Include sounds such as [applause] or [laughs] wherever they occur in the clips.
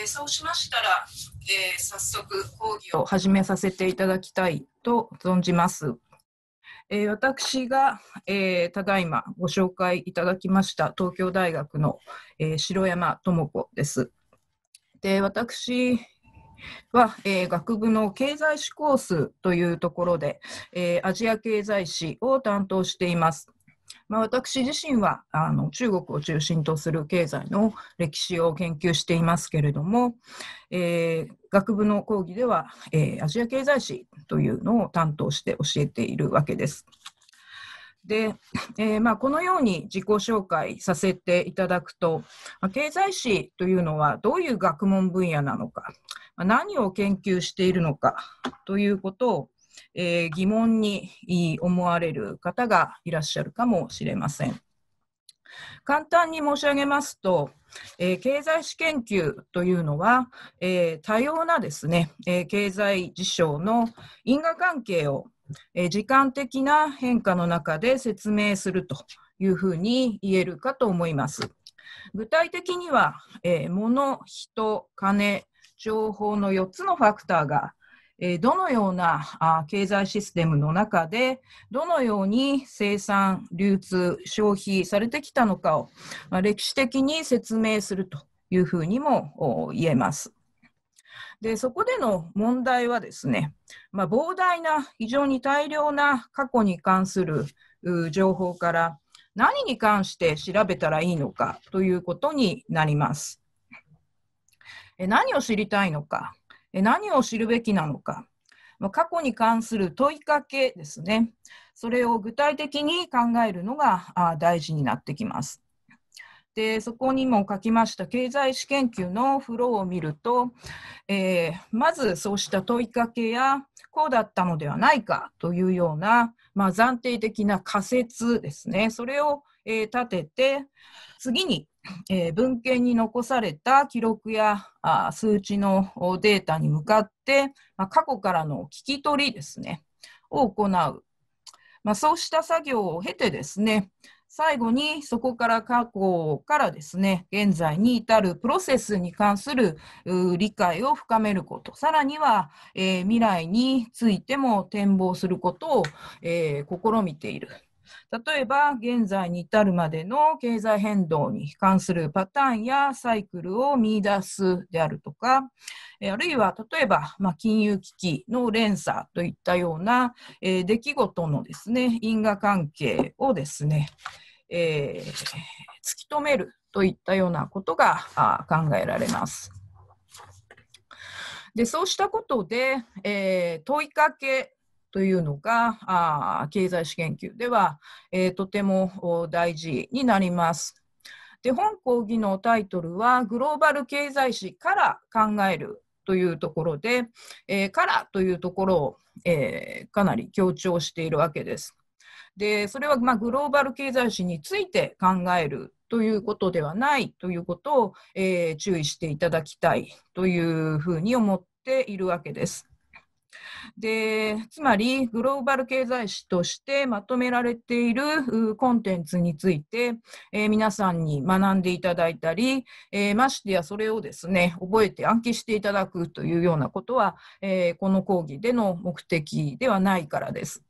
えー、そうしましたら、えー、早速講義を始めさせていただきたいと存じます。えー、私が、えただいまご紹介いただきました東京大学の、え城山智子です。で私は、えー、学部の経済史コースというところで、えー、アジア経済史を担当しています。まあ、私自身はあの中国を中心とする経済の歴史を研究していますけれども、えー、学部の講義では、えー、アジア経済史というのを担当して教えているわけです。で、えー、まあ、このように自己紹介させていただくと、まあ、経済史というのはどういう学問分野なのか、まあ、何を研究しているのかということを、えー、疑問に思われる方がいらっしゃるかもしれません。簡単に申し上げますと、えー、経済史研究というのは、えー、多様なですね、えー、経済事象の因果関係を、え時間的な変化の中で説明するというふうに言えるかと思います。具体的には、えー、物、人、金、情報の4つのファクターがえどのような経済システムの中で、どのように生産、流通、消費されてきたのかを、ま歴史的に説明するというふうにも言えます。でそこでの問題はですね、まあ、膨大な非常に大量な過去に関する情報から何に関して調べたらいいのかということになります。え何を知りたいのか何を知るべきなのか、過去に関する問いかけですね、それを具体的に考えるのが大事になってきます。でそこにも書きました経済史研究のフローを見ると、えー、まずそうした問いかけやこうだったのではないかというような、まあ、暫定的な仮説ですねそれをえー、立てて、次に、えー、文献に残された記録やあ数値のデータに向かって、まあ、過去からの聞き取りですね、を行う。まあ、そうした作業を経てですね、最後にそこから過去からですね、現在に至るプロセスに関する理解を深めること、さらには、えー、未来についても展望することを、えー、試みている例えば現在に至るまでの経済変動に関するパターンやサイクルを見出すであるとか、あるいは例えば、まあ、金融危機の連鎖といったような、えー、出来事のですね因果関係をですね、えー、突き止めるといったようなことが考えられます。でそうしたことで、えー、問いかけというのがあ経済史研究では、えー、とても大事になります。で本講義のタイトルは「グローバル経済史から考える」というところで「えー、から」というところを、えー、かなり強調しているわけです。でそれは、まあ、グローバル経済史について考えるということではないということを、えー、注意していただきたいというふうに思っているわけです。でつまりグローバル経済史としてまとめられているコンテンツについて、えー、皆さんに学んでいただいたり、えー、ましてやそれをですね覚えて暗記していただくというようなことは、えー、この講義での目的ではないからです。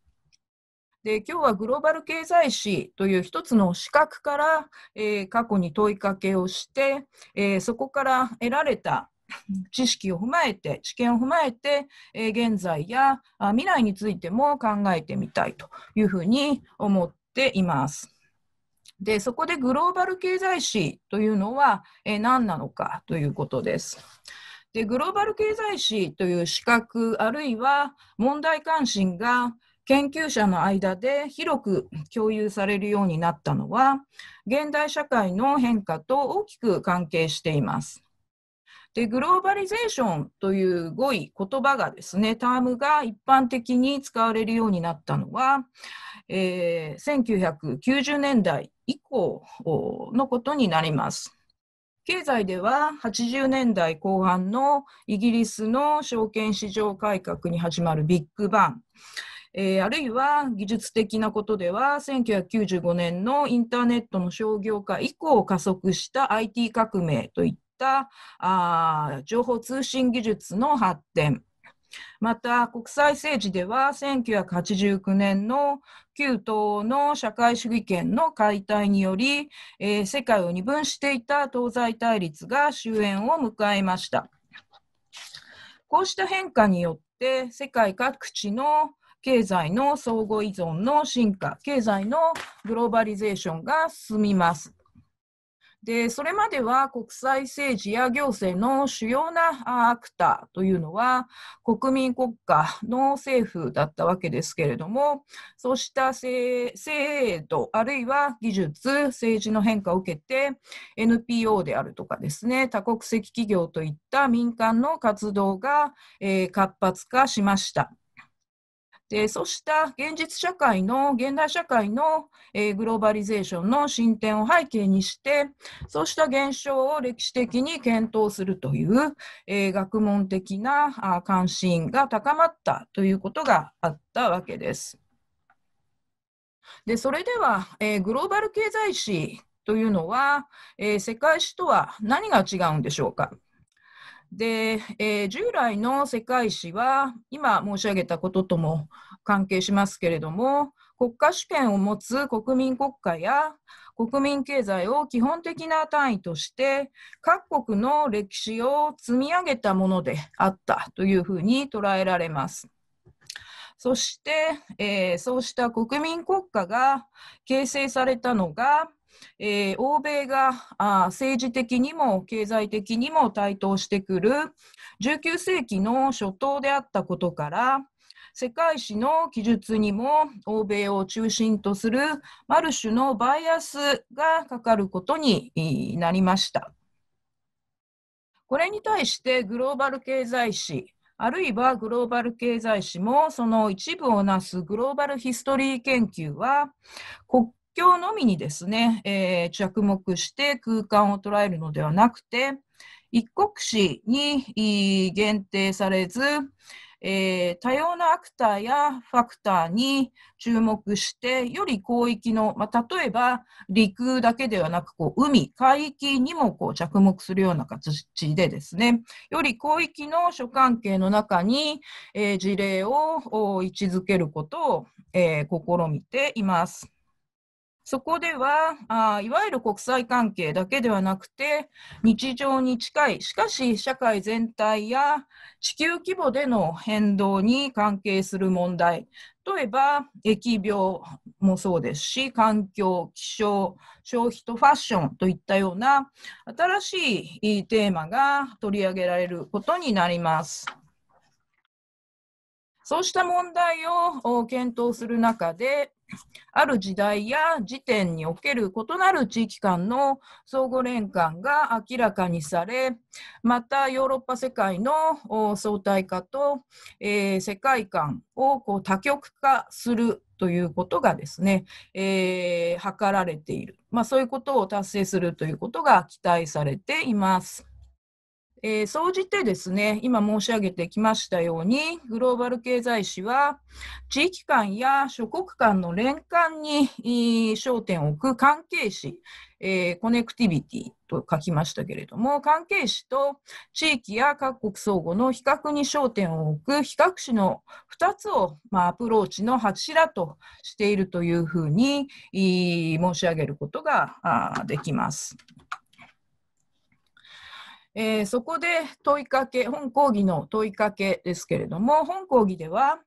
で今日はグローバル経済史という一つの資格から、え過去に問いかけをして、えそこから得られた知識を踏まえて、知見を踏まえて、え現在や未来についても考えてみたいというふうに思っています。で、そこでグローバル経済史というのは、え何なのかということです。で、グローバル経済史という資格、あるいは問題関心が研究者の間で広く共有されるようになったのは現代社会の変化と大きく関係しています。で、グローバリゼーションという語彙、言葉がですね、タームが一般的に使われるようになったのは、えー、1990年代以降のことになります。経済では80年代後半のイギリスの証券市場改革に始まるビッグバン、えー、あるいは技術的なことでは1995年のインターネットの商業化以降加速した IT 革命といっったあ情報通信技術の発展また国際政治では1989年の旧東欧の社会主義権の解体により、えー、世界を二分していた東西対立が終焉を迎えましたこうした変化によって世界各地の経済の相互依存の進化経済のグローバリゼーションが進みますで、それまでは国際政治や行政の主要なアクターというのは国民国家の政府だったわけですけれども、そうした制度あるいは技術、政治の変化を受けて NPO であるとかですね、多国籍企業といった民間の活動が、え活発化しました。でそうした現実社会の現代社会の、えー、グローバリゼーションの進展を背景にしてそうした現象を歴史的に検討するという、えー、学問的なあ関心が高まったということがあったわけです。でそれでは、えー、グローバル経済史というのは、え世界史とは何が違うんでしょうか。で、えー、従来の世界史は今申し上げたこととも関係しますけれども国家主権を持つ国民国家や国民経済を基本的な単位として各国の歴史を積み上げたものであったというふうに捉えられます。そして、えー、そうした国民国家が形成されたのがえー、欧米があ政治的にも経済的にも台頭してくる19世紀の初頭であったことから世界史の記述にも欧米を中心とするマルシュのバイアスがかかることになりました。これに対してグローバル経済史あるいはグローバル経済史もその一部をなすグローバルヒストリー研究は国境のみにですね、えー、着目して空間を捉えるのではなくて、一国史に限定されず、えー、多様なアクターやファクターに注目して、より広域の、まあ、例えば陸だけではなくこう海、海域にもこう着目するような形でですね、より広域の諸関係の中に、えー、事例を位置づけることを、えー、試みています。そこではあいわゆる国際関係だけではなくて日常に近いしかし社会全体や地球規模での変動に関係する問題例えば疫病もそうですし環境気象消費とファッションといったような新しいテーマが取り上げられることになります。そうした問題を検討する中である時代や時点における異なる地域間の相互連関が明らかにされ、またヨーロッパ世界の相対化と、えー、世界観をこう多極化するということがですね、えー、図られている、まあ、そういうことを達成するということが期待されています。えー、総じてですね、今申し上げてきましたように、グローバル経済史は、地域間や諸国間の連関に、焦点を置く関係史、えー、コネクティビティと書きましたけれども、関係史と地域や各国相互の比較に焦点を置く比較史の2つを、まあ、アプローチの柱としているというふうに、申し上げることができます。えー、そこで問いかけ、本講義の問いかけですけれども、本講義では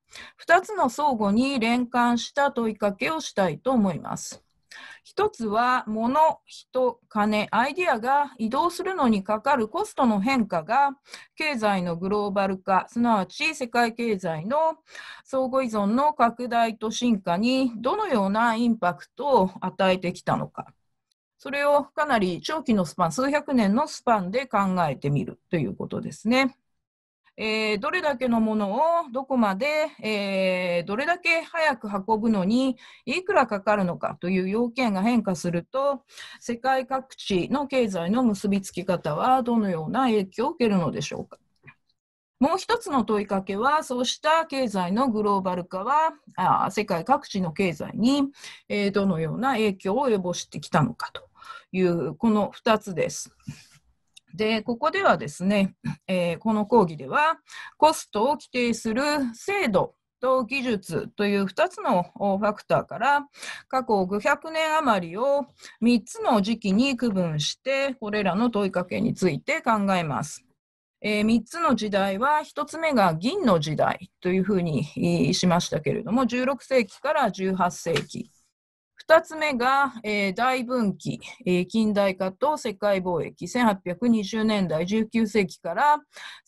2つの相互に連関した問いかけをしたいと思います。1つは、物、人、金、アイデアが移動するのにかかるコストの変化が、経済のグローバル化、すなわち世界経済の相互依存の拡大と進化にどのようなインパクトを与えてきたのか。それをかなり長期のスパン、数百年のスパンで考えてみるということですね。えー、どれだけのものをどこまで、えー、どれだけ早く運ぶのにいくらかかるのかという要件が変化すると世界各地の経済の結びつき方はどのような影響を受けるのでしょうか。もう一つの問いかけは、そうした経済のグローバル化は、世界各地の経済に、えー、どのような影響を及ぼしてきたのかという、この2つです。で、ここではですね、えー、この講義では、コストを規定する制度と技術という2つのファクターから過去500年余りを3つの時期に区分してこれらの問いかけについて考えます。えー、3つの時代は1つ目が銀の時代というふうにしましたけれども16世紀から18世紀2つ目が、えー、大分岐、えー、近代化と世界貿易1820年代19世紀から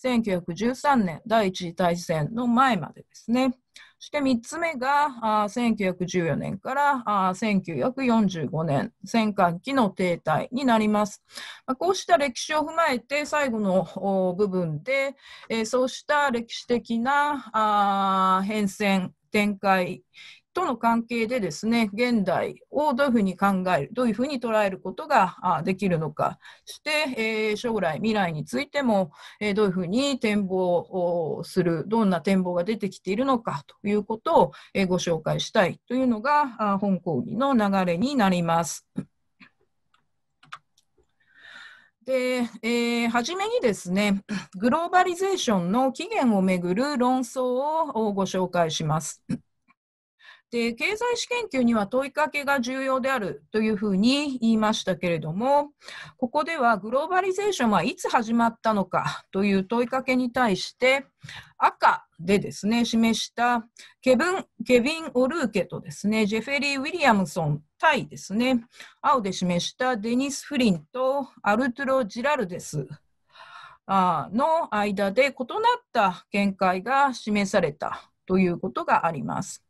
1913年第一次大戦の前までですね。そして3つ目が、あ1914年からあ1945年、戦艦機の停滞になります。まあ、こうした歴史を踏まえて、最後の部分で、えー、そうした歴史的なあ変遷、展開との関係でですね現代をどういうふうに考えるどういうふうに捉えることができるのかそして、えー、将来未来についても、えー、どういうふうに展望をするどんな展望が出てきているのかということを、えー、ご紹介したいというのが本講義の流れになります。で、えー、初めにですね、グローバリゼーションの起源をめぐる論争をご紹介します。で経済史研究には問いかけが重要であるというふうに言いましたけれどもここではグローバリゼーションはいつ始まったのかという問いかけに対して赤でですね示したケビン・ケビンオルーケとですねジェフェリー・ウィリアムソン対ですね青で示したデニス・フリンとアルトゥロ・ジラルデスの間で異なった見解が示されたということがあります。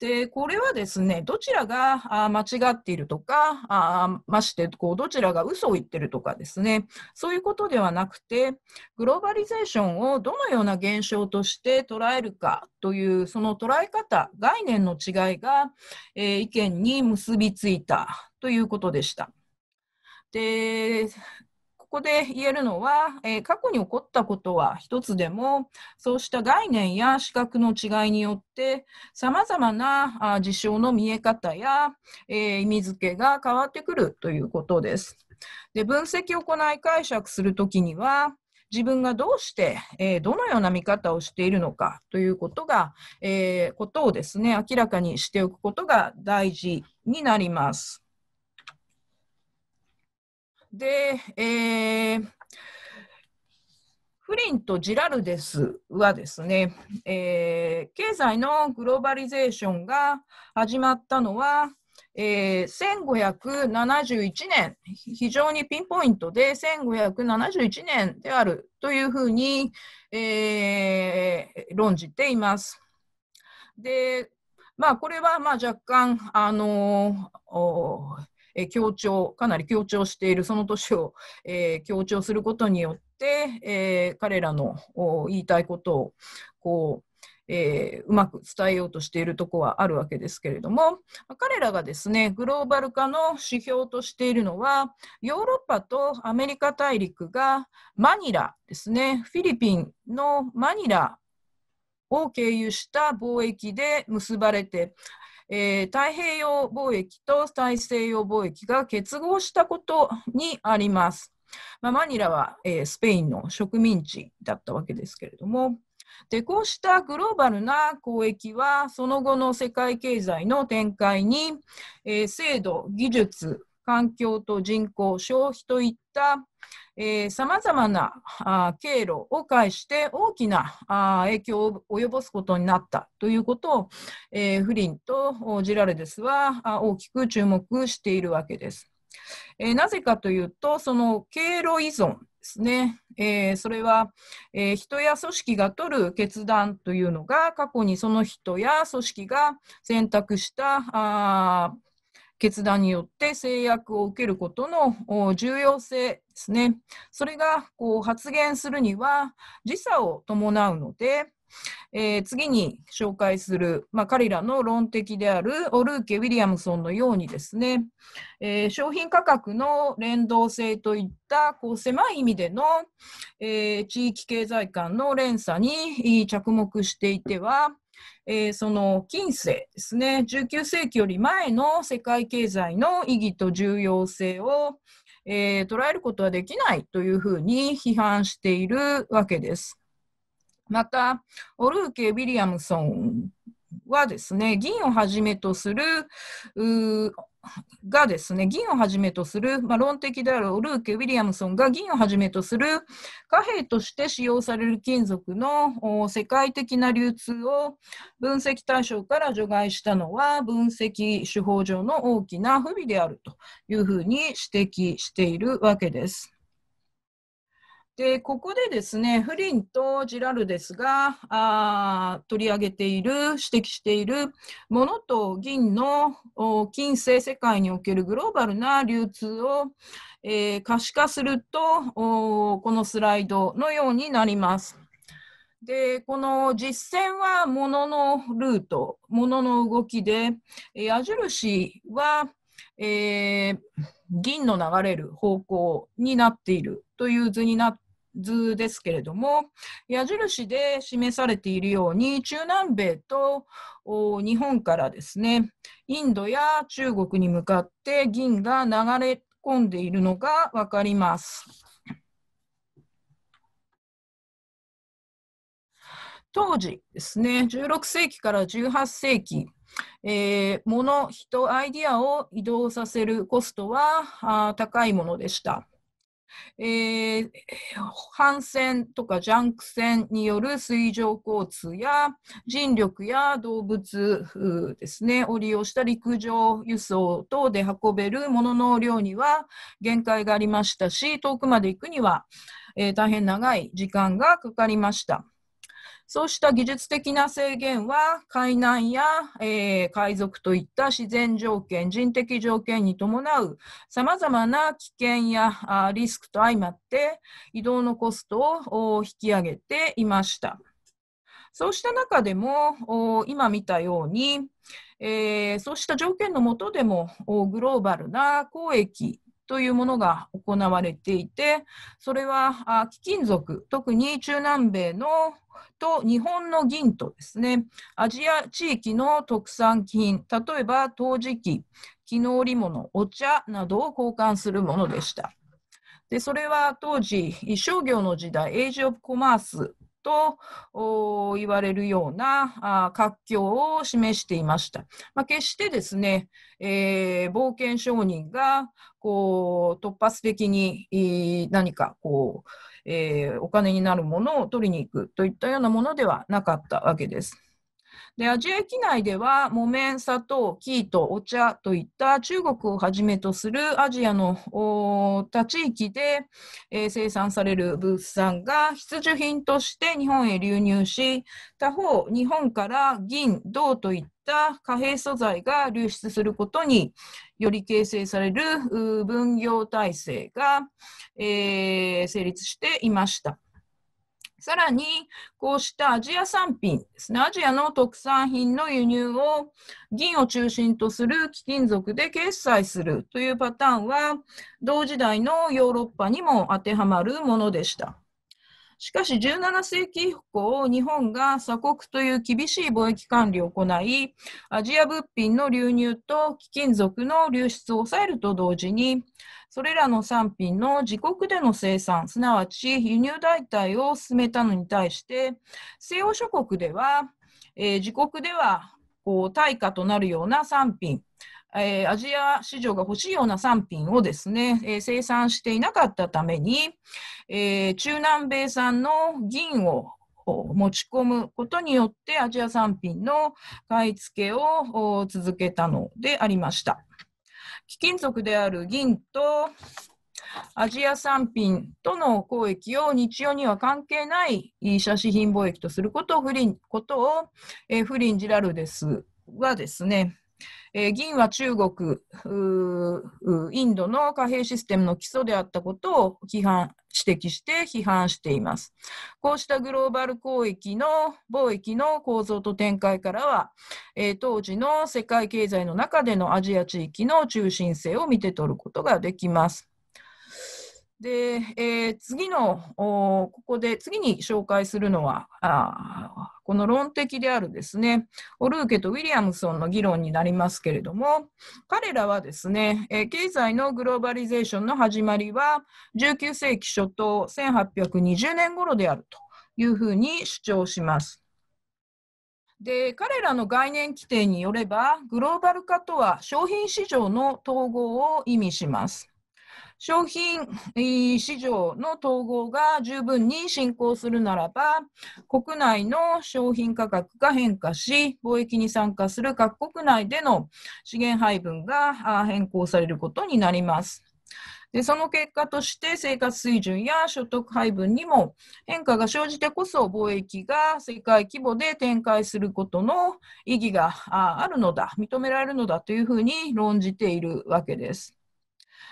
で、これはですね、どちらが間違っているとか、あまして、こう、どちらが嘘を言ってるとかですね、そういうことではなくて、グローバリゼーションをどのような現象として捉えるかという、その捉え方、概念の違いが、えー、意見に結びついたということでした。で、ここで言えるのは、えー、過去に起こったことは一つでも、そうした概念や視覚の違いによって、さまざまなあ事象の見え方や、えー、意味付けが変わってくるということです。で分析を行い解釈するときには、自分がどうして、えー、どのような見方をしているのかということが、えことをですね、明らかにしておくことが大事になります。で、えー、フリンとジラルデスはですね、えー、経済のグローバリゼーションが始まったのは、えー、1571年、非常にピンポイントで1571年であるというふうに、えー、論じています。で、まあ、これはまあ若干、あのーえー、強調、かなり強調しているその年を、えー、強調することによって、えー、彼らの言いたいことをこう、えー、うまく伝えようとしているとこはあるわけですけれども彼らがですねグローバル化の指標としているのはヨーロッパとアメリカ大陸がマニラですねフィリピンのマニラを経由した貿易で結ばれてえー、太平洋貿易と大西洋貿易が結合したことにあります。まあ、マニラは、えー、スペインの植民地だったわけですけれども、でこうしたグローバルな交易はその後の世界経済の展開に、えー、制度技術環境と人口、消費といったさまざまなあ経路を介して大きなあ影響を及ぼすことになったということを、えー、フリンとジラルデスは大きく注目しているわけです。えー、なぜかというとその経路依存ですね、えー、それは、えー、人や組織が取る決断というのが過去にその人や組織が選択したあ決断によって制約を受けることの重要性ですね。それがこう発言するには時差を伴うので、えー、次に紹介する、まあ、彼らの論的であるオルーケ・ウィリアムソンのようにですね、えー、商品価格の連動性といったこう狭い意味での、えー、地域経済観の連鎖に着目していては、えー、その近世ですね19世紀より前の世界経済の意義と重要性を、えー、捉えることはできないというふうに批判しているわけです。またオルーケ・ウィリアムソンはですね銀をはじめとするがですね、銀をはじめとする、まあ、論的であるオルーケ・ウィリアムソンが銀をはじめとする貨幣として使用される金属の世界的な流通を分析対象から除外したのは分析手法上の大きな不備であるというふうに指摘しているわけです。で、ここでですね、フリンとジラルですが、あ取り上げている、指摘している、ものと銀の金星世界におけるグローバルな流通を、えー、可視化すると、このスライドのようになります。で、この実践はモののルート、モのの動きで、矢印は、えー、銀の流れる方向になっているという図になっ図ですけれども、矢印で示されているように、中南米と日本からですね、インドや中国に向かって銀が流れ込んでいるのが分かります。当時ですね、16世紀から18世紀、えー、物、人、アイディアを移動させるコストは高いものでした。えー、帆船とかジャンク船による水上交通や人力や動物ですねを利用した陸上輸送等で運べるものの量には限界がありましたし遠くまで行くには、えー、大変長い時間がかかりました。そうした技術的な制限は海難や、えー、海賊といった自然条件、人的条件に伴う様々な危険やリスクと相まって移動のコストを引き上げていました。そうした中でも今見たように、えー、そうした条件のもとでもグローバルな交易というものが行われていて、それは貴金属、特に中南米のと日本の銀とですね、アジア地域の特産品、例えば陶磁器、絹織物、お茶などを交換するものでした。でそれは当時、商業の時代、エイジ・オブ・コマースと言われるような活況を示していました。まあ、決してですね、えー、冒険商人がこう突発的に何かこうえー、お金になるものを取りに行くといったようなものではなかったわけです。でアジア域内では木綿砂糖生糸お茶といった中国をはじめとするアジアの他地域で、えー、生産される物産が必需品として日本へ流入し他方日本から銀銅といったった貨幣素材が流出することにより形成される分業体制が、えー、成立していました。さらに、こうしたアジア産品ですね、アジアの特産品の輸入を銀を中心とする貴金属で決済するというパターンは、同時代のヨーロッパにも当てはまるものでした。しかし17世紀以降、日本が鎖国という厳しい貿易管理を行い、アジア物品の流入と貴金属の流出を抑えると同時に、それらの産品の自国での生産、すなわち輸入代替を進めたのに対して、西欧諸国では、えー、自国ではこう対価となるような産品えー、アジア市場が欲しいような産品をですね、えー、生産していなかったために、えー、中南米産の銀を持ち込むことによってアジア産品の買い付けを続けたのでありました。貴金属である銀とアジア産品との交易を日曜には関係ない写真品貿易とすることを不倫ことを、えー、フリン・ジラルデスはですねえー、銀は中国、インドの貨幣システムの基礎であったことを批判、指摘して批判しています。こうしたグローバル交易の貿易の構造と展開からは、えー、当時の世界経済の中でのアジア地域の中心性を見て取ることができます。で、えー、次のここで次に紹介するのはこの論的であるですねオルーケとウィリアムソンの議論になりますけれども彼らはですね、えー、経済のグローバリゼーションの始まりは19世紀初頭1820年頃であるというふうに主張します。で彼らの概念規定によればグローバル化とは商品市場の統合を意味します。商品市場の統合が十分に進行するならば、国内の商品価格が変化し、貿易に参加する各国内での資源配分が変更されることになります。でその結果として生活水準や所得配分にも変化が生じてこそ貿易が世界規模で展開することの意義があるのだ認められるのだというふうに論じているわけです。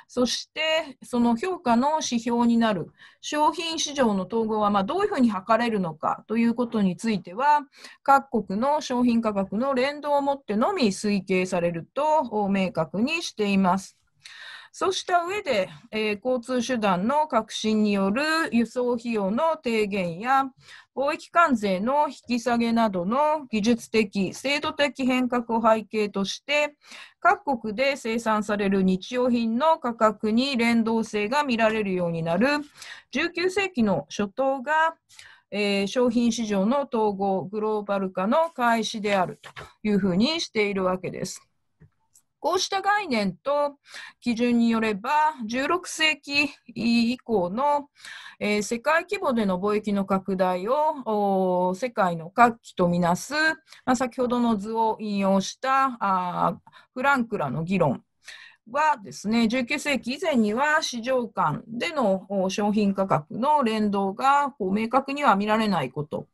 そしてその評価の指標になる商品市場の統合はまどういうふうに測れるのかということについては各国の商品価格の連動をもってのみ推計されると明確にしています。そうした上で、えー、交通手段の革新による輸送費用の低減や貿易関税の引き下げなどの技術的、制度的変革を背景として、各国で生産される日用品の価格に連動性が見られるようになる、19世紀の初頭が、えー、商品市場の統合、グローバル化の開始であるというふうにしているわけです。こうした概念と基準によれば、16世紀以降の、えー、世界規模での貿易の拡大を世界の活気とみなす、まあ、先ほどの図を引用したフランクラの議論はですね、19世紀以前には市場間での商品価格の連動が明確には見られないこと、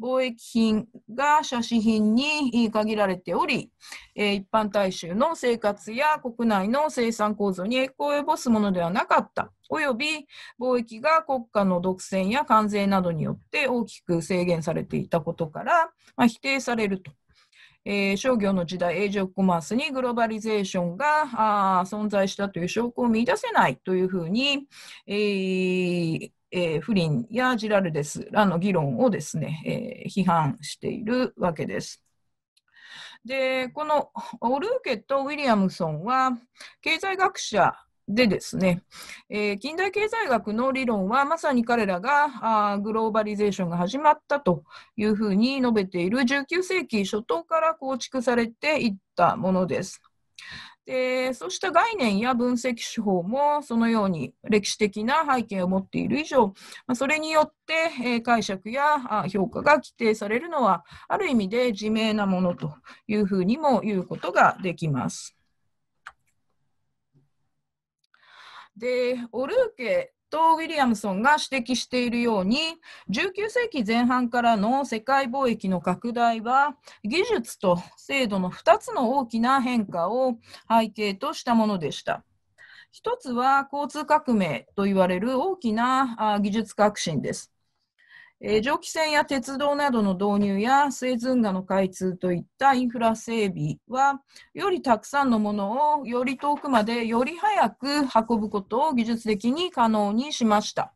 貿易品が車子品に限られており、一般大衆の生活や国内の生産構造に影響を及ぼすものではなかった、および貿易が国家の独占や関税などによって大きく制限されていたことから、まあ、否定されると。えー、商業の時代、エージ・オコマースにグローバリゼーションが存在したという証拠を見出せないというふうに、えーえー、フリンやジラルデスらの議論をですね、えー、批判しているわけです。で、このオルーケとウィリアムソンは、経済学者でですね、えー、近代経済学の理論はまさに彼らがあグローバリゼーションが始まったというふうに述べている19世紀初頭から構築されていったものです。でそうした概念や分析手法もそのように歴史的な背景を持っている以上、まそれによって、え解釈や評価が規定されるのはある意味で自明なものというふうにも言うことができます。でオルーケとウィリアムソンが指摘しているように19世紀前半からの世界貿易の拡大は技術と制度の2つの大きな変化を背景としたものでした。1つは交通革命と言われる大きな技術革新です。えー、蒸気船や鉄道などの導入やスエズ運河の開通といったインフラ整備はよりたくさんのものをより遠くまでより早く運ぶことを技術的に可能にしました。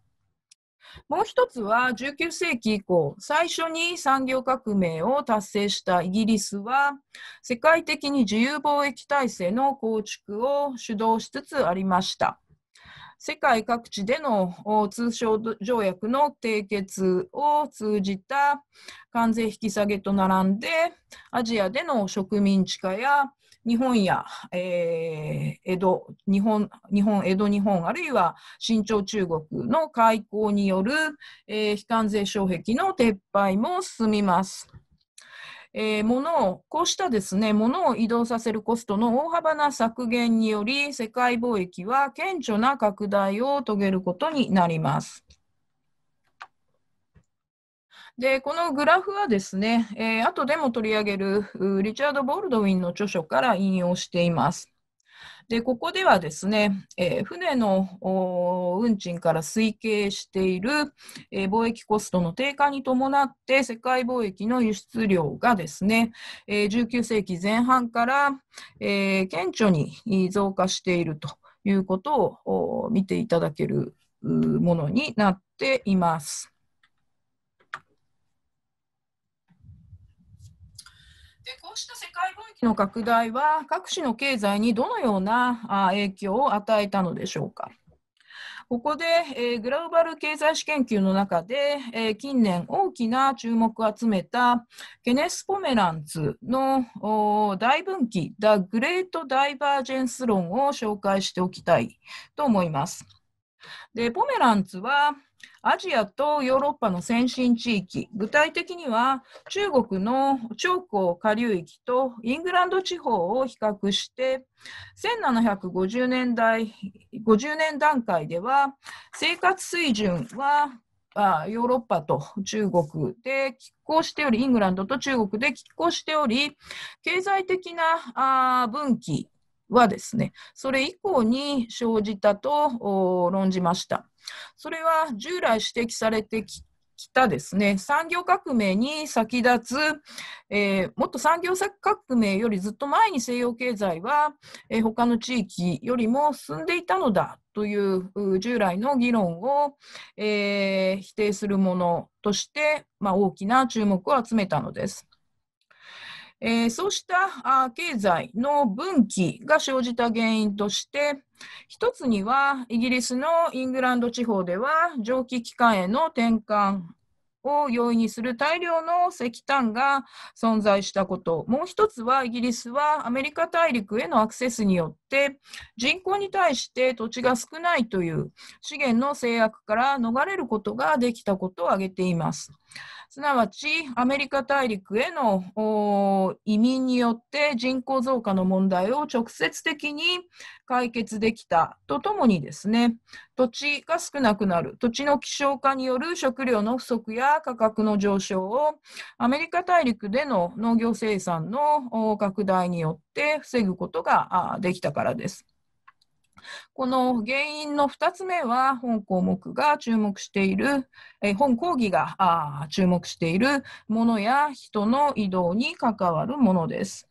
もう一つは19世紀以降最初に産業革命を達成したイギリスは世界的に自由貿易体制の構築を主導しつつありました。世界各地での通商条約の締結を通じた関税引き下げと並んで、アジアでの植民地化や日本や、えー、江戸、日本、日本、江戸、日本、あるいは清朝中国の開港による、えー、非関税障壁の撤廃も進みます。えー、物を、こうしたですね、物を移動させるコストの大幅な削減により、世界貿易は顕著な拡大を遂げることになります。で、このグラフはですね、えー、後でも取り上げるリチャード・ボールドウィンの著書から引用しています。で、ここではですね、えー、船の運賃から推計している、えー、貿易コストの低下に伴って、世界貿易の輸出量がですね、えー、19世紀前半から、え顕著に増加しているということを見ていただけるものになっています。こうした世界貿易の拡大は各種の経済にどのような影響を与えたのでしょうか。ここで、えー、グローバル経済史研究の中で、えー、近年大きな注目を集めたケネス・ポメランツの大分岐 The Great Divergence 論を紹介しておきたいと思います。でポメランツはアジアとヨーロッパの先進地域、具体的には中国の長江下流域とイングランド地方を比較して、1750年代、50年段階では生活水準はあヨーロッパと中国で拮抗しており、イングランドと中国で拮抗しており、経済的なあ分岐はですね、それ以降に生じたと論じました。それは従来指摘されてきたですね、産業革命に先立つ、えー、もっと産業革命よりずっと前に西洋経済は、えー、他の地域よりも進んでいたのだという従来の議論を、えー、否定するものとして、まあ、大きな注目を集めたのです。えー、そうした経済の分岐が生じた原因として、一つにはイギリスのイングランド地方では蒸気機関への転換を容易にする大量の石炭が存在したこと、もう一つはイギリスはアメリカ大陸へのアクセスによって人口に対して土地が少ないという資源の制約から逃れることができたことを挙げています。すなわちアメリカ大陸への移民によって人口増加の問題を直接的に解決できたとともにですね土地が少なくなる土地の希少化による食料の不足や価格の上昇をアメリカ大陸での農業生産の拡大によって防ぐことができたからです。この原因の2つ目は、本項目が注目している、え本講義が注目しているものや人の移動に関わるものです。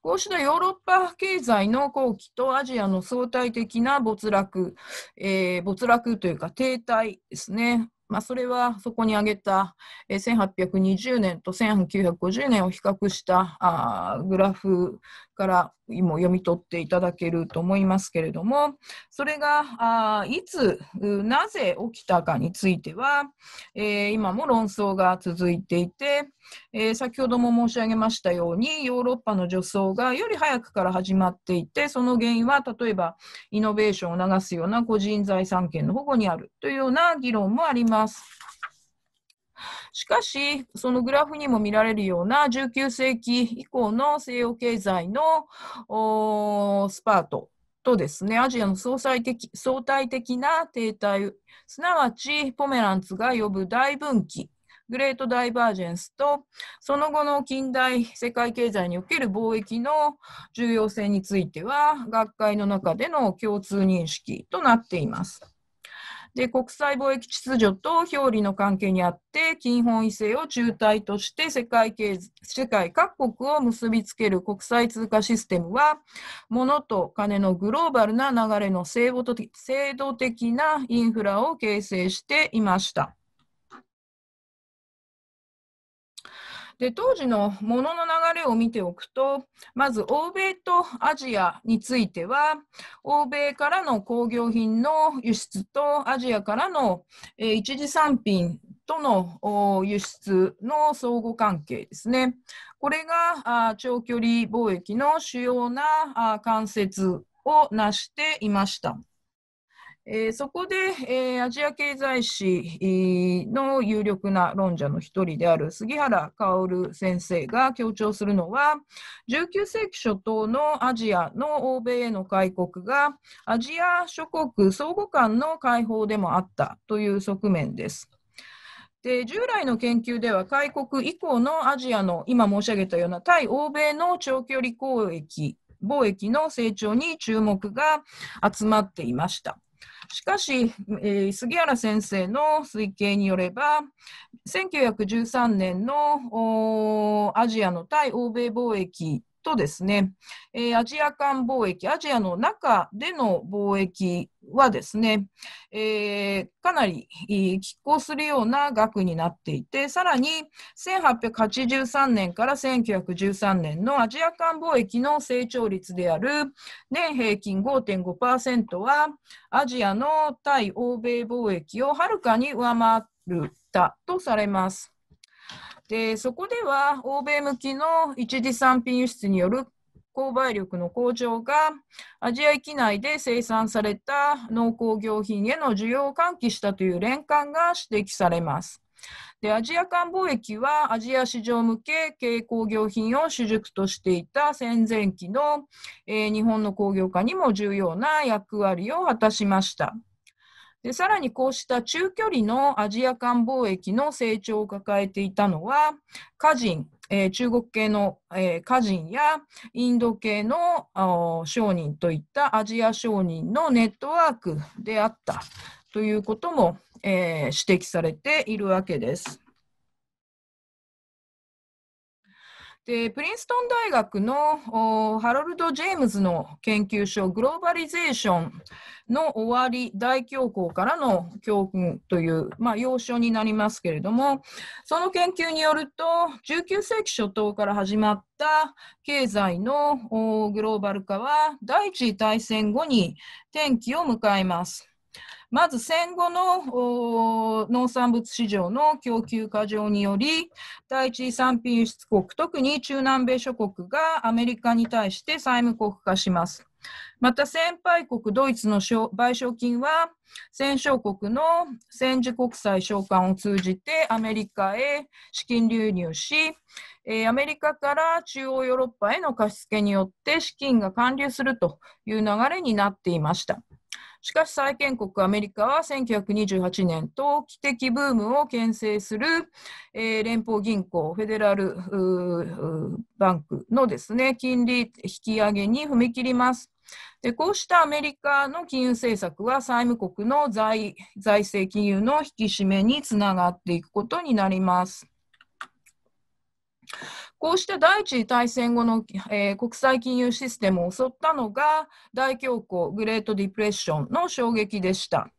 こうしたヨーロッパ経済の後期とアジアの相対的な没落、えー、没落というか停滞ですね。まあ、それはそこに挙げた1820年と1950年を比較したグラフからも読み取っていただけると思いますけれども、それがいつ、なぜ起きたかについては、えー、今も論争が続いていて、えー、先ほども申し上げましたように、ヨーロッパの助走がより早くから始まっていて、その原因は例えばイノベーションを流すような個人財産権の保護にあるというような議論もあります。しかし、そのグラフにも見られるような19世紀以降の西洋経済のスパートとですね、アジアの相対的相対的な停滞、すなわちポメランツが呼ぶ大分岐、グレートダイバージェンスと、その後の近代世界経済における貿易の重要性については、学会の中での共通認識となっています。で国際貿易秩序と表裏の関係にあって金本位制を中体として世界経世界各国を結びつける国際通貨システムは物と金のグローバルな流れの制度的なインフラを形成していました。で当時のものの流れを見ておくとまず欧米とアジアについては欧米からの工業品の輸出とアジアからの、えー、一次産品との輸出の相互関係ですね。これが長距離貿易の主要な関節を成していました。えー、そこで、えー、アジア経済史の有力な論者の一人である杉原薫先生が強調するのは19世紀初頭のアジアの欧米への開国がアジア諸国相互間の解放でもあったという側面です。で従来の研究では開国以降のアジアの今申し上げたような対欧米の長距離交易貿易の成長に注目が集まっていました。しかし、えー、杉原先生の推計によれば、1913年のアジアの対欧米貿易とですね、えー、アジア間貿易、アジアの中での貿易はですね、えー、かなり拮抗するような額になっていて、さらに1883年から1913年のアジア間貿易の成長率である年平均5.5%は、アジアの対欧米貿易をはるかに上回ったとされます。で、そこでは欧米向きの一次産品輸出による購買力の向上がアジア域内で生産された農工業品への需要を喚起したという連関が指摘されます。でアジア間貿易はアジア市場向け軽工業品を主軸としていた戦前期の、えー、日本の工業化にも重要な役割を果たしました。でさらにこうした中距離のアジア間貿易の成長を抱えていたのは、歌人、えー、中国系の、えー、歌人やインド系の商人といったアジア商人のネットワークであったということも、えー、指摘されているわけです。でプリンストン大学のハロルド・ジェームズの研究所グローバリゼーションの終わり、大恐慌からの教訓という、まあ、要所になりますけれども、その研究によると、19世紀初頭から始まった経済のグローバル化は、第一次大戦後に転機を迎えます。まず戦後の農産物市場の供給過剰により、第一次産品輸出国、特に中南米諸国がアメリカに対して債務国化します。また先輩国ドイツの賠償金は戦勝国の戦時国債償還を通じてアメリカへ資金流入し、えアメリカから中央ヨーロッパへの貸し付けによって資金が還流するという流れになっていました。しかし債権国アメリカは1928年投機的ブームを牽制する、えー、連邦銀行フェデラルバンクのですね金利引き上げに踏み切ります。でこうしたアメリカの金融政策は債務国の財財政金融の引き締めにつながっていくことになります。こうして第一次大戦後の、えー、国際金融システムを襲ったのが大恐慌グレートディプレッションの衝撃でした。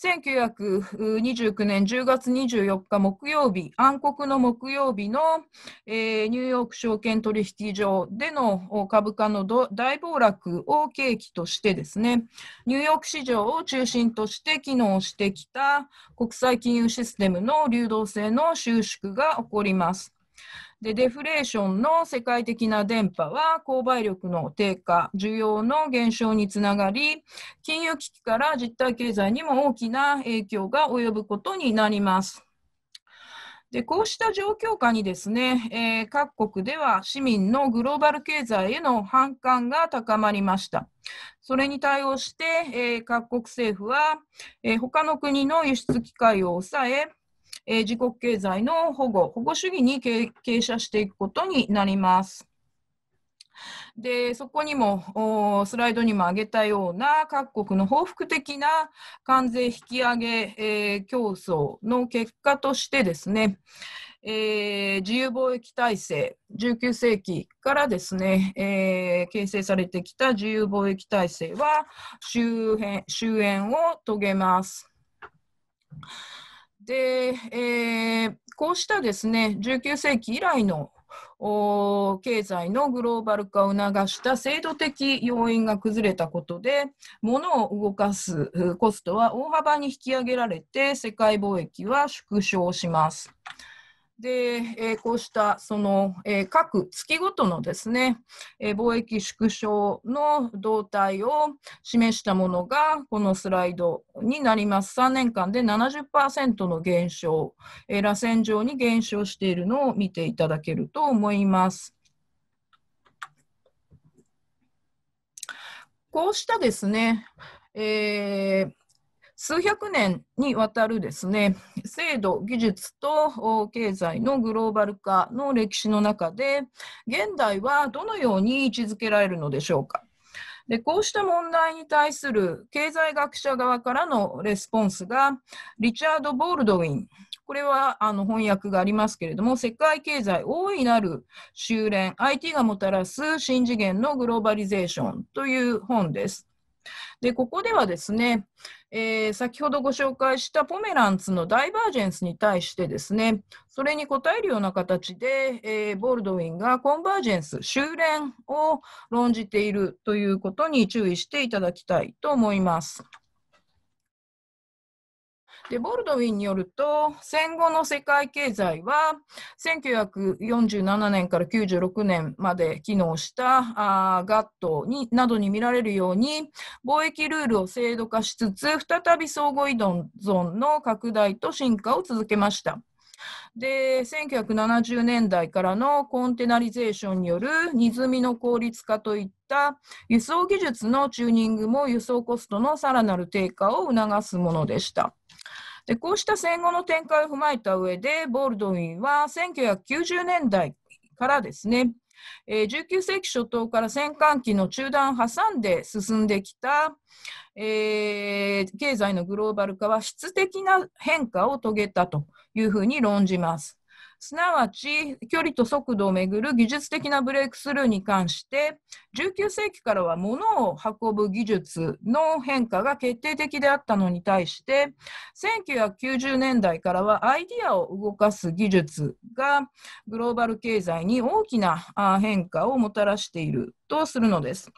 1929年10月24日木曜日、暗黒の木曜日の、えー、ニューヨーク証券取引所での株価の大暴落を契機としてですね、ニューヨーク市場を中心として機能してきた国際金融システムの流動性の収縮が起こります。で、デフレーションの世界的な電波は購買力の低下、需要の減少につながり、金融危機から実体経済にも大きな影響が及ぶことになります。でこうした状況下にですね、えー、各国では市民のグローバル経済への反感が高まりました。それに対応して、えー、各国政府は、えー、他の国の輸出機会を抑え、えー、自国経済の保護、保護主義に傾斜していくことになります。でそこにもスライドにも挙げたような各国の報復的な関税引き上げ、えー、競争の結果としてですね、えー、自由貿易体制19世紀からですね、えー、形成されてきた自由貿易体制は終焉を遂げます。で、えー、こうしたですね、19世紀以来の経済のグローバル化を促した制度的要因が崩れたことで物を動かすコストは大幅に引き上げられて世界貿易は縮小します。で、えこうしたその、え各月ごとのですね、え貿易縮小の動態を示したものがこのスライドになります。3年間で70%の減少、え螺旋状に減少しているのを見ていただけると思います。こうしたですね、えー数百年にわたるですね制度技術と経済のグローバル化の歴史の中で現代はどのように位置づけられるのでしょうかでこうした問題に対する経済学者側からのレスポンスがリチャード・ボールドウィンこれはあの翻訳がありますけれども、世界経済大いなる修練、IT がもたらす新次元のグローバリゼーションという本です。で、ここではですね、えー、先ほどご紹介したポメランツのダイバージェンスに対してですね、それに応えるような形で、えー、ボールドウィンがコンバージェンス、修練を論じているということに注意していただきたいと思います。でボルドウィンによると戦後の世界経済は1947年から96年まで機能したあガットになどに見られるように貿易ルールを制度化しつつ再び相互依存の拡大と進化を続けました。で1970年代からのコンテナリゼーションによる荷積みの効率化といった輸送技術のチューニングも輸送コストのさらなる低下を促すものでした。でこうした戦後の展開を踏まえた上でボールドウィンは1990年代からですねえー、19世紀初頭から戦艦機の中断を挟んで進んできた、えー、経済のグローバル化は質的な変化を遂げたというふうに論じます。すなわち距離と速度をめぐる技術的なブレイクスルーに関して19世紀からは物を運ぶ技術の変化が決定的であったのに対して1990年代からはアイディアを動かす技術がグローバル経済に大きな変化をもたらしているとするのです。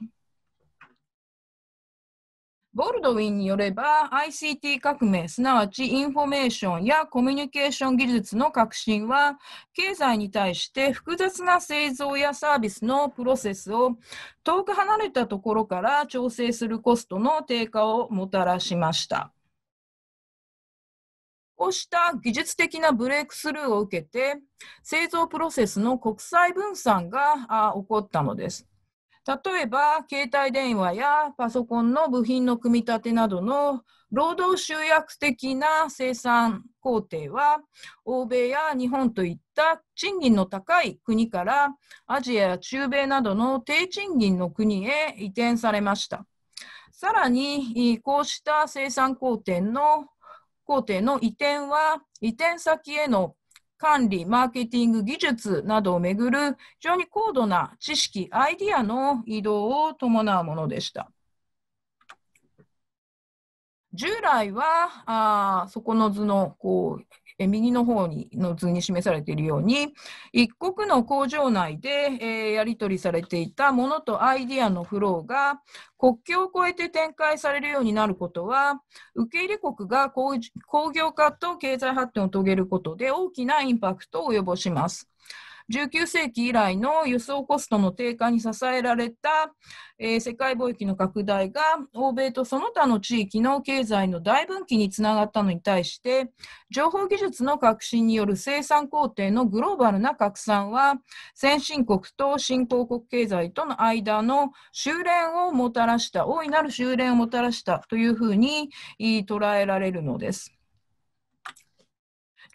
ボルドウィンによれば ICT 革命すなわちインフォメーションやコミュニケーション技術の革新は経済に対して複雑な製造やサービスのプロセスを遠く離れたところから調整するコストの低下をもたらしました。こうした技術的なブレイクスルーを受けて製造プロセスの国際分散が起こったのです。例えば、携帯電話やパソコンの部品の組み立てなどの労働集約的な生産工程は、欧米や日本といった賃金の高い国から、アジアや中米などの低賃金の国へ移転されました。さらに、こうした生産工程の工程の移転は、移転先への管理、マーケティング、技術などをめぐる非常に高度な知識、アイディアの移動を伴うものでした。従来はあそこの図のこうえ右の方にの図に示されているように一国の工場内で、えやり取りされていたものとアイディアのフローが国境を越えて展開されるようになることは受け入れ国が工業化と経済発展を遂げることで大きなインパクトを及ぼします。19世紀以来の輸送コストの低下に支えられた、えー、世界貿易の拡大が欧米とその他の地域の経済の大分岐につながったのに対して情報技術の革新による生産工程のグローバルな拡散は先進国と新興国経済との間の修練をもたらした大いなる修練をもたらしたというふうに捉えられるのです。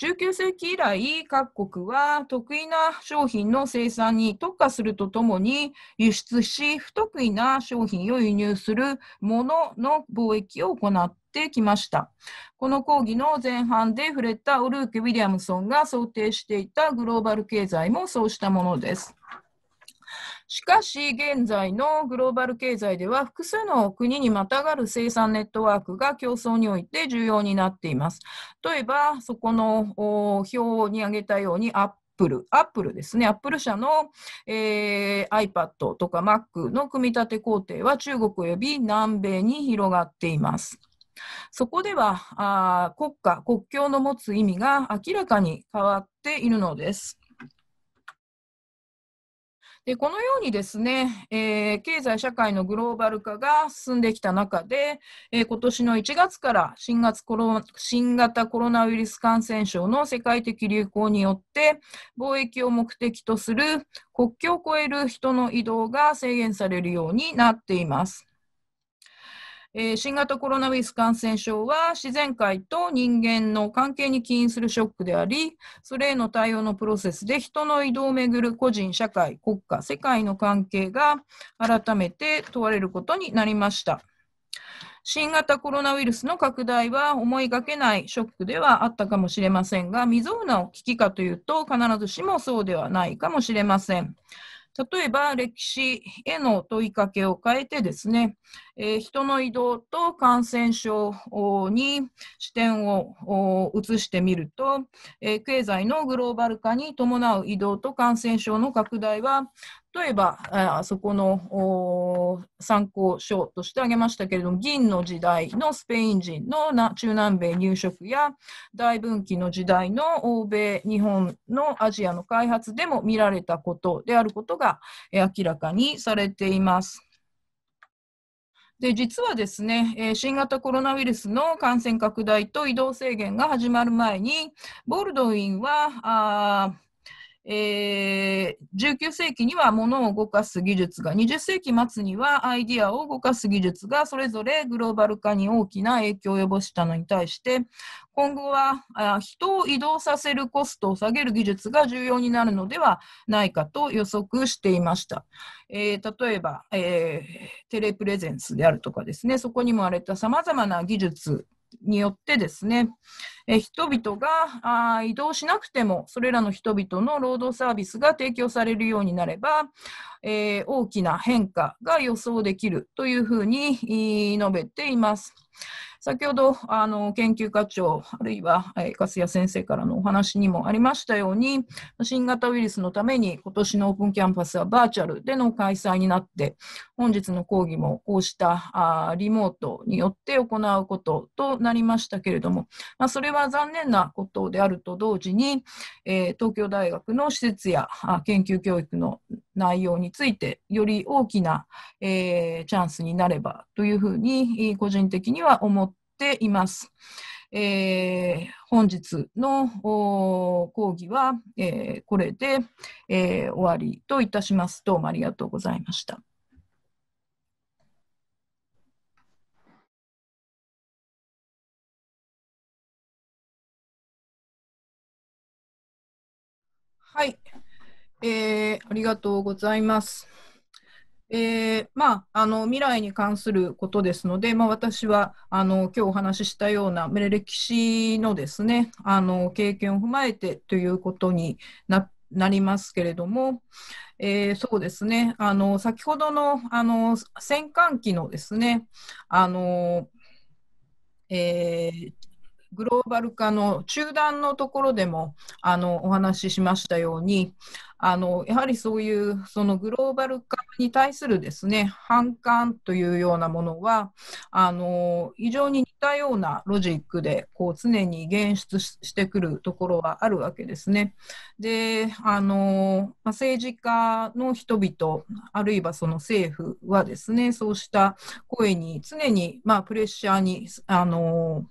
19世紀以来、各国は得意な商品の生産に特化するとともに、輸出し、不得意な商品を輸入するものの貿易を行ってきました。この講義の前半で触れたオルーケ・ウィリアムソンが想定していたグローバル経済もそうしたものです。しかし、現在のグローバル経済では、複数の国にまたがる生産ネットワークが競争において重要になっています。例えば、そこの表に挙げたように、アップル、アップルですね、アップル社の、えー、iPad とか Mac の組み立て工程は中国および南米に広がっています。そこではあ国家、国境の持つ意味が明らかに変わっているのです。でこのようにですね、えー、経済社会のグローバル化が進んできた中で、えー、今年の1月から新月コロ新型コロナウイルス感染症の世界的流行によって貿易を目的とする国境を越える人の移動が制限されるようになっています。えー、新型コロナウイルス感染症は自然界と人間の関係に起因するショックであり、それへの対応のプロセスで人の移動をめぐる個人、社会、国家、世界の関係が改めて問われることになりました。新型コロナウイルスの拡大は思いがけないショックではあったかもしれませんが、未曾有の危機かというと必ずしもそうではないかもしれません。例えば歴史への問いかけを変えてですね、えー、人の移動と感染症に視点を移してみると、えー、経済のグローバル化に伴う移動と感染症の拡大は例えばあそこの参考書として挙げましたけれども銀の時代のスペイン人の中南米入植や大分岐の時代の欧米日本のアジアの開発でも見られたことであることが、え明らかにされています。で実はですね、え新型コロナウイルスの感染拡大と移動制限が始まる前に、ボールドウィンは、えー、19世紀には物を動かす技術が、20世紀末にはアイディアを動かす技術が、それぞれグローバル化に大きな影響を及ぼしたのに対して、今後はあ人を移動させるコストを下げる技術が重要になるのではないかと予測していました。えー、例えば、えー、テレプレゼンスであるとかですね、そこにもあれた様々な技術によってですね、え人々があ移動しなくても、それらの人々の労働サービスが提供されるようになれば、えー、大きな変化が予想できるというふうに述べています。先ほどあの研究課長あるいはえ粕谷先生からのお話にもありましたように新型ウイルスのために今年のオープンキャンパスはバーチャルでの開催になって本日の講義もこうしたあリモートによって行うこととなりましたけれども、まあ、それは残念なことであると同時に、えー、東京大学の施設や研究教育の内容についてより大きな、えー、チャンスになればというふうに個人的には思っています。えー、本日の講義は、えー、これで、えー、終わりといたします。どうもありがとうございました。はい、えー、ありがとうございます。えー、まあ、あの未来に関することですので、まあ、私はあの今日お話ししたような歴史のですねあの経験を踏まえてということにななりますけれども、えー、そうですねあの先ほどのあの戦艦機のですねあの、えーグローバル化の中断のところでもあのお話ししましたようにあのやはりそういうそのグローバル化に対するですね反感というようなものはあの非常に似たようなロジックでこう常に現出してくるところはあるわけですね。であの政治家の人々あるいはその政府はですねそうした声に常に、まあ、プレッシャーにあの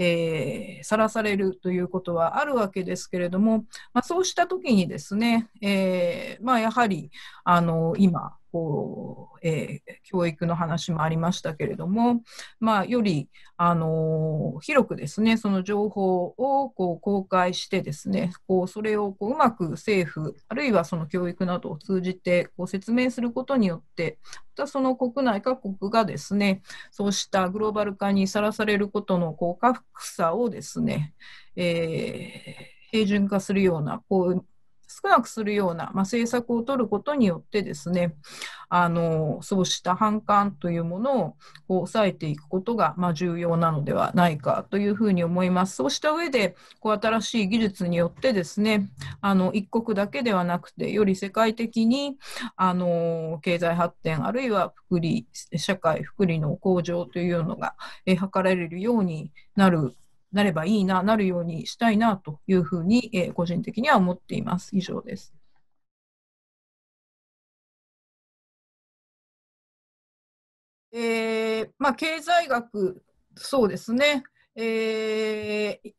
えー、晒されるということはあるわけですけれども、まあ、そうした時にですね、えーまあ、やはりあの今こう、えー、教育の話もありましたけれども、まあ、より、あのー、広くですねその情報をこう公開してですねこうそれをこううまく政府あるいはその教育などを通じてこう説明することによってまたその国内各国がですねそうしたグローバル化にさらされることのこう格さをですね、えー、平準化するようなこう少なくするような、まあ、政策を取ることによってですねあのそうした反感というものをこう抑えていくことが、まあ、重要なのではないかというふうに思います。そうした上でこう新しい技術によってですねあの一国だけではなくてより世界的にあの経済発展あるいは福利社会福利の向上というのが、え図られるようになるなればいいな、なるようにしたいなというふうに、えー、個人的には思っています。以上です。えーまあ、経済学、そうですね、えー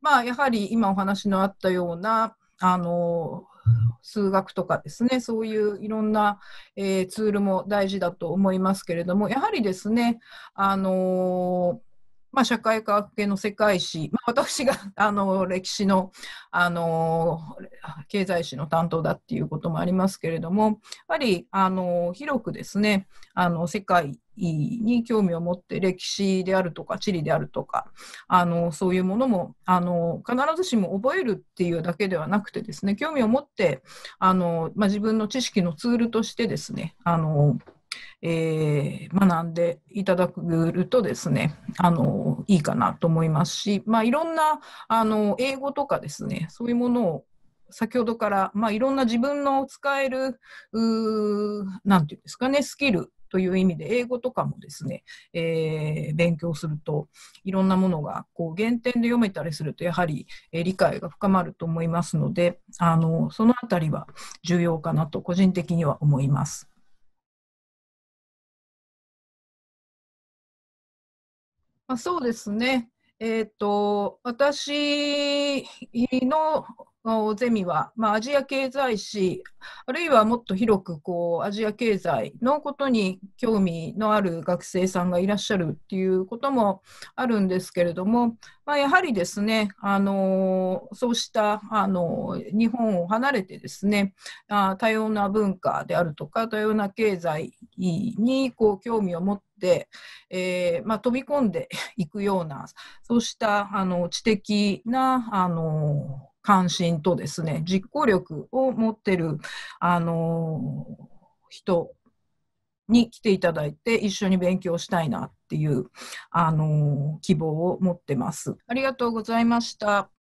まあ、やはり今お話のあったようなあの数学とかですね、そういういろんな、えー、ツールも大事だと思いますけれども、やはりですね、あのーまあ、社会科学系の世界史、まあ、私が [laughs] あの歴史のあの経済史の担当だっていうこともありますけれども、やはりあの広くですね、あの世界に興味を持って歴史であるとか地理であるとかあのそういうものもあの必ずしも覚えるっていうだけではなくてですね興味を持ってあの、まあ、自分の知識のツールとしてですねあのえー、学んでいただくとですねあのいいかなと思いますし、まあ、いろんなあの英語とかですねそういうものを先ほどから、まあ、いろんな自分の使える何て言うんですかねスキルという意味で英語とかもですね、えー、勉強するといろんなものがこう原点で読めたりするとやはり、えー、理解が深まると思いますのであのその辺りは重要かなと個人的には思います。まあ、そうですね。えっ、ー、と、私のゼミは、まあ、アジア経済史、あるいはもっと広くこうアジア経済のことに興味のある学生さんがいらっしゃるっていうこともあるんですけれども、まあ、やはりですね、あのそうしたあの日本を離れてですねあ、多様な文化であるとか、多様な経済にこう興味を持って、えー、まあ、飛び込んでいくようなそうしたあの知的なあの関心とですね、実行力を持ってる、あの人に来ていただいて一緒に勉強したいなっていう、あの希望を持ってます。ありがとうございました。